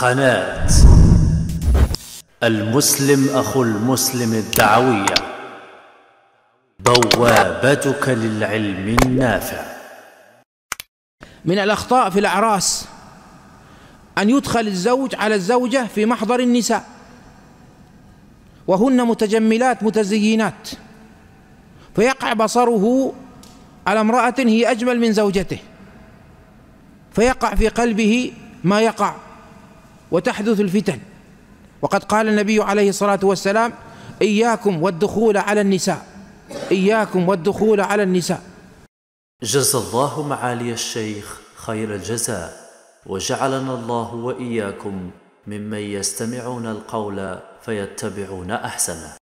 قناة المسلم أخو المسلم الدعوية بوابتك للعلم النافع من الأخطاء في الأعراس أن يدخل الزوج على الزوجة في محضر النساء وهن متجملات متزينات فيقع بصره على امرأة هي أجمل من زوجته فيقع في قلبه ما يقع وتحدث الفتن وقد قال النبي عليه الصلاة والسلام إياكم والدخول على النساء إياكم والدخول على النساء جزى الله معالي الشيخ خير الجزاء وجعلنا الله وإياكم ممن يستمعون القول فيتبعون أحسنه